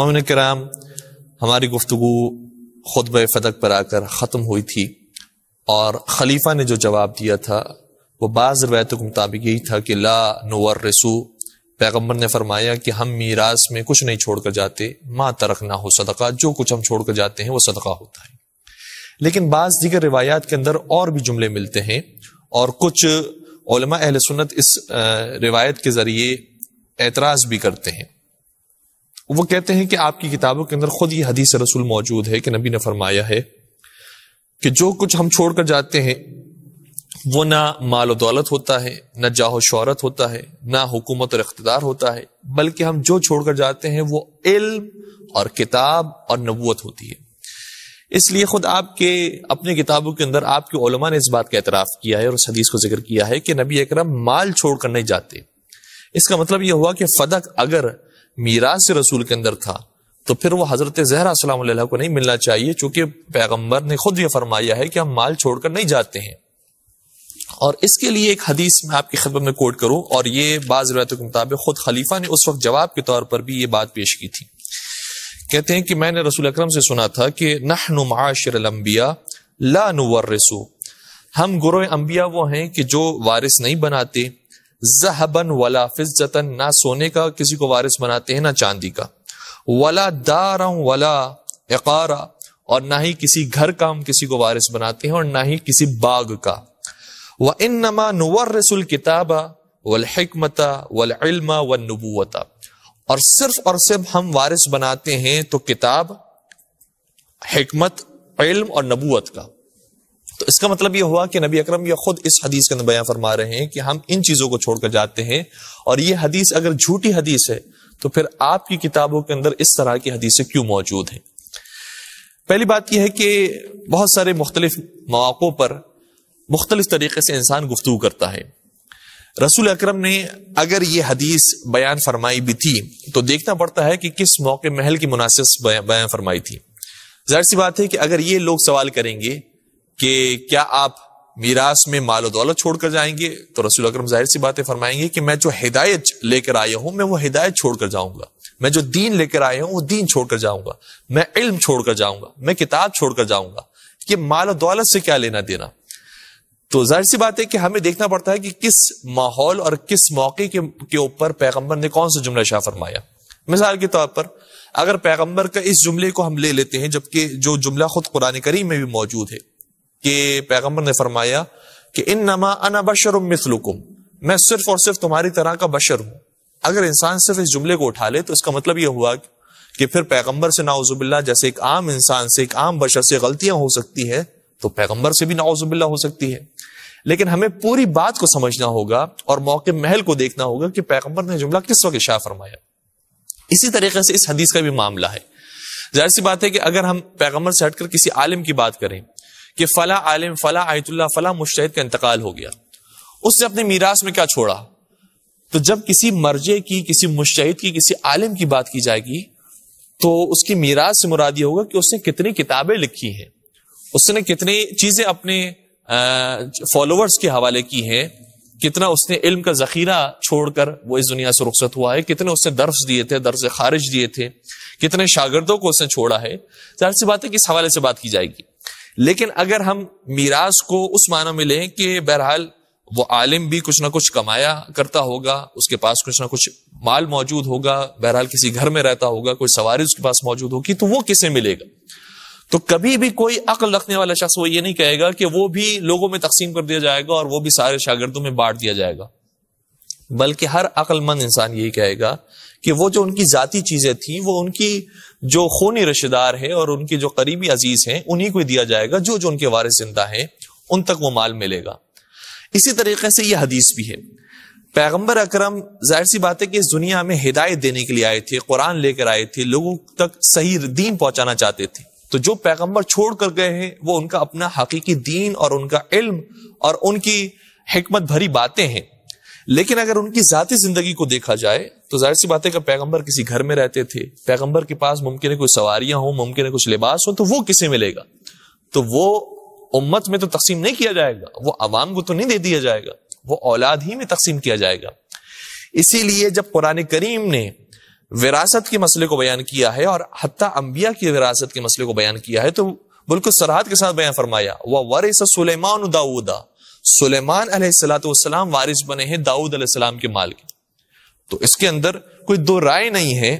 मोमिन कराम हमारी गुफ्तु खुतब फतक पर आकर ख़त्म हुई थी और खलीफा ने जो जवाब दिया था वो बाज़ रवायतों के मुताबिक यही था कि ला नवर रसू पैगम्बर ने फरमाया कि हम मीरास में कुछ नहीं छोड़ कर जाते माँ तरक ना हो सदका जो कुछ हम छोड़ कर जाते हैं वो सदका होता है लेकिन बाज़ दीगर रिवायात के अंदर और भी जुमले मिलते हैं और कुछ अहल सुन्नत इस रिवायत के ज़रिए एतराज़ भी करते हैं वो कहते हैं कि आपकी किताबों के अंदर खुद ये हदीस रसूल मौजूद है कि नबी ने फरमाया है कि जो कुछ हम छोड़कर जाते हैं वो ना माल दौलत होता है ना जाहो शहरत होता है ना हुकूमत और इकतदार होता है बल्कि हम जो छोड़कर जाते हैं वो इल्म और किताब और नबूत होती है इसलिए खुद आपके अपने किताबों के अंदर आपके ओलमा ने इस बात का एतराफ़ किया है और उस हदीस को जिक्र किया है कि नबी अकरम माल छोड़कर नहीं जाते इसका मतलब यह हुआ कि फदक अगर से रसूल के अंदर था तो फिर वो हजरत जहरा सलाम को नहीं मिलना चाहिए चूंकि पैगम्बर ने खुद यह फरमाया है कि हम माल छोड़कर नहीं जाते हैं और इसके लिए एक हदीस मैं आपकी खबर में कोट करूं और ये बाज रवायतों के मुताबिक खुद खलीफा ने उस वक्त जवाब के तौर पर भी ये बात पेश की थी कहते हैं कि मैंने रसूल अक्रम से सुना था कि नह नुमाशरबिया ला रसू हम गुरो अम्बिया वो हैं कि जो वारिस नहीं बनाते जहबन वला फिजतन ना सोने का किसी को वारिस बनाते हैं ना चांदी का वला दार वला एकारा और ना ही किसी घर का हम किसी को वारिस बनाते हैं और ना ही किसी बाग का व इन नमा नवर रसुल किताबा वल हमता वल व नबूता और सिर्फ और सिर्फ हम वारिस बनाते हैं तो किताब हमत इल्म और नबूत का इसका मतलब यह हुआ कि नबी अकरम या खुद इस हदीस के अंदर बयां फरमा रहे हैं कि हम इन चीजों को छोड़कर जाते हैं और ये हदीस अगर झूठी हदीस है तो फिर आपकी किताबों के अंदर इस तरह की हदीसें क्यों मौजूद हैं पहली बात यह है कि बहुत सारे मुख्तलिफ मौक़ों पर मुख्तलिफ तरीके से इंसान गुफ्तु करता है रसूल अकरम ने अगर ये हदीस बयान फरमाई भी थी तो देखना पड़ता है कि किस मौके महल की मुनासिब बयान फरमाई थी जाहिर सी बात है कि अगर ये लोग सवाल करेंगे कि क्या आप मीरास में माल और दौलत छोड़कर जाएंगे तो रसूल अक्रम जाहिर सी बातें फरमाएंगे कि मैं जो हिदायत लेकर आया हूं मैं वो हिदायत छोड़कर जाऊंगा मैं जो दीन लेकर आया हूं वो दीन छोड़कर जाऊंगा मैं इल्म कर जाऊंगा मैं किताब छोड़कर जाऊंगा कि माल दौलत से क्या लेना देना तो जाहिर सी बात है कि हमें देखना पड़ता है कि किस माहौल और किस मौके के ऊपर पैगम्बर ने कौन सा जुमला शाह फरमाया मिसाल के तौर पर अगर पैगम्बर का इस जुमले को हम ले लेते हैं जबकि जो जुमला खुद कुरान करीम में भी मौजूद है कि पैगंबर ने फरमाया कि इन नमा अना बशर मिसलुकुम मैं सिर्फ और सिर्फ तुम्हारी तरह का बशर हूं अगर इंसान सिर्फ इस जुमले को उठा ले तो इसका मतलब यह हुआ कि फिर पैगंबर से नाउजुबिल्ला जैसे एक आम इंसान से एक आम बशर से गलतियां हो सकती है तो पैगंबर से भी नाउजुबिल्ला हो सकती है लेकिन हमें पूरी बात को समझना होगा और मौके महल को देखना होगा कि पैगंबर ने जुमला किस वक्त शाह फरमाया इसी तरीके से इस हदीस का भी मामला है जाहिर सी बात है कि अगर हम पैगंबर से हटकर किसी आलिम की बात करें कि फला आलिम फला आयतुल्ला फला मुश्तद का इंतकाल हो गया उसने अपने मीरास में क्या छोड़ा तो जब किसी मर्जे की किसी मुश्तद की किसी आलिम की बात की जाएगी तो उसकी मीरास से मुराद ये होगा कि उसने कितनी किताबें लिखी हैं उसने कितनी चीजें अपने फॉलोअर्स के हवाले की हैं कितना उसने इल्म का जखीरा छोड़कर वो इस दुनिया से रुख्सत हुआ है कितने उसने दर्श दिए थे दर्ज खारिज दिए थे कितने शागिर्दों को उसने छोड़ा है जाहिर सी बात है कि इस हवाले से बात की जाएगी लेकिन अगर हम मीरास को उस मानो में लें कि बहरहाल वो आलिम भी कुछ ना कुछ कमाया करता होगा उसके पास कुछ ना कुछ माल मौजूद होगा बहरहाल किसी घर में रहता होगा कोई सवारी उसके पास मौजूद होगी तो वो किसे मिलेगा तो कभी भी कोई अकल रखने वाला शख्स वो ये नहीं कहेगा कि वो भी लोगों में तकसीम कर दिया जाएगा और वो भी सारे शागिर्दों में बांट दिया जाएगा बल्कि हर अक्लमंद इंसान यही कहेगा कि वो जो उनकी जाती चीजें थी वो उनकी जो खूनी रिश्तेदार है और उनके जो करीबी अजीज हैं उन्हीं को दिया जाएगा जो जो उनके वारिस जिंदा हैं उन तक वो माल मिलेगा इसी तरीके से यह हदीस भी है पैगंबर अकरम जाहिर सी बात है कि इस दुनिया में हिदायत देने के लिए आए थे कुरान लेकर आए थे लोगों तक सही दीन पहुंचाना चाहते थे तो जो पैगंबर छोड़ कर गए हैं वो उनका अपना हकीकी दीन और उनका इल्म और उनकी हमत भरी बातें हैं लेकिन अगर उनकी जाती जिंदगी को देखा जाए तो जाहिर सी बात है कि पैगंबर किसी घर में रहते थे पैगंबर के पास मुमकिन है कोई सवारियां हो मुमकिन है कुछ लिबास हो तो वो किसे मिलेगा तो वो उम्मत में तो तकसीम नहीं किया जाएगा वो आवाम को तो नहीं दे दिया जाएगा वो औलाद ही में तकसीम किया जाएगा इसीलिए जब कुरान करीम ने विरासत के मसले को बयान किया है और हत्या अंबिया की विरासत के मसले को बयान किया है तो बिल्कुल सरहद के साथ बयान फरमाया वह वर सुलेमान दाऊदा सुलेमान अलैहिस्सलाम वारिस बने हैं दाऊद अलैहिस्सलाम के माल के तो इसके अंदर कोई दो राय नहीं है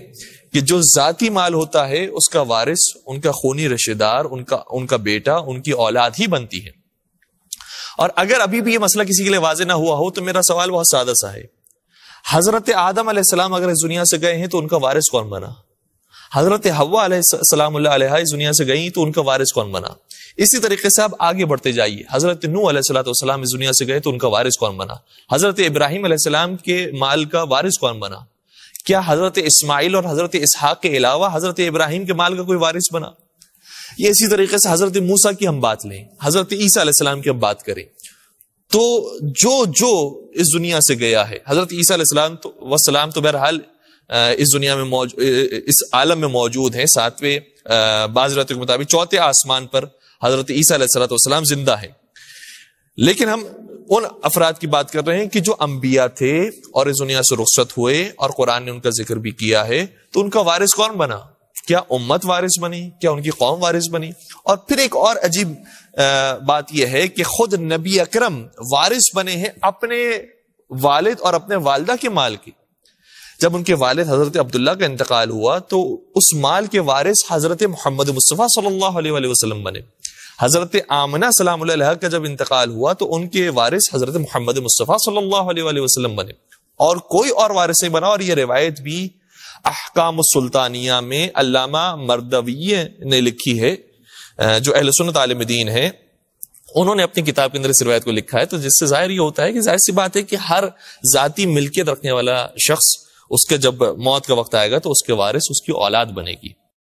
कि जो जाति माल होता है उसका वारिस उनका खूनी रिश्तेदार उनका उनका बेटा उनकी औलाद ही बनती है और अगर अभी भी ये मसला किसी के लिए वाजे ना हुआ हो तो मेरा सवाल बहुत सादा सा है हजरत आदम अलैहिस्सलाम अगर इस दुनिया से गए हैं तो उनका वारिस कौन बना हजरत हवा सलाम इस दुनिया से गई तो उनका वारिस कौन बना इसी तरीके से आप आगे बढ़ते जाइए हजरत नू अलाम इस दुनिया से गए तो उनका वारिस कौन बना हजरत इब्राहिम अलैहिस्सलाम के माल का वारिस कौन बना क्या हजरत इस्माइल और हजरत इसहाक के अलावा हजरत इब्राहिम के माल का कोई वारिस बना ये इसी तरीके से हजरत मूसा की हम बात लें हजरत ईसा की हम बात करें तो जो जो इस दुनिया से गया है हजरत ईसा तो वसलाम तो बहरहाल इस दुनिया में मौजूद इस आलम में मौजूद है सातवें बाजरत के मुताबिक चौथे आसमान पर हजरत ईसा जिंदा है लेकिन हम उन अफराद की बात कर रहे हैं कि जो अम्बिया थे और इस दुनिया से रुखसत हुए और कुरान ने उनका जिक्र भी किया है तो उनका वारिस कौन बना क्या उम्मत वारिस बनी क्या उनकी कौम वारिस बनी और फिर एक और अजीब बात यह है कि खुद नबी अकरम वारिस बने हैं अपने वालिद और अपने वालदा के माल की जब उनके वालिद हजरत अब्दुल्ला का इंतकाल हुआ तो उस माल के वारिस हजरत मोहम्मद मुस्तफ़ा सल्लल्लाहु बने हजरत आमना सलाम का जब इंतकाल हुआ तो उनके वारिस हजरत मोहम्मद मुस्तफ़ा सल्लल्लाहु अलैहि वसल्लम बने और कोई और वारिस नहीं बना और ये रिवायत भी अहकाम सुल्तानिया में अल्लामा मर्दवी ने लिखी है जो अहल सुनत दीन है उन्होंने अपनी किताब के अंदर इस रिवायत को लिखा है तो जिससे जाहिर ये होता है कि जाहिर सी बात है कि हर जाति मिल्कियत रखने वाला शख्स उसके जब मौत का वक्त आएगा तो उसके वारिस उसकी औलाद बनेगी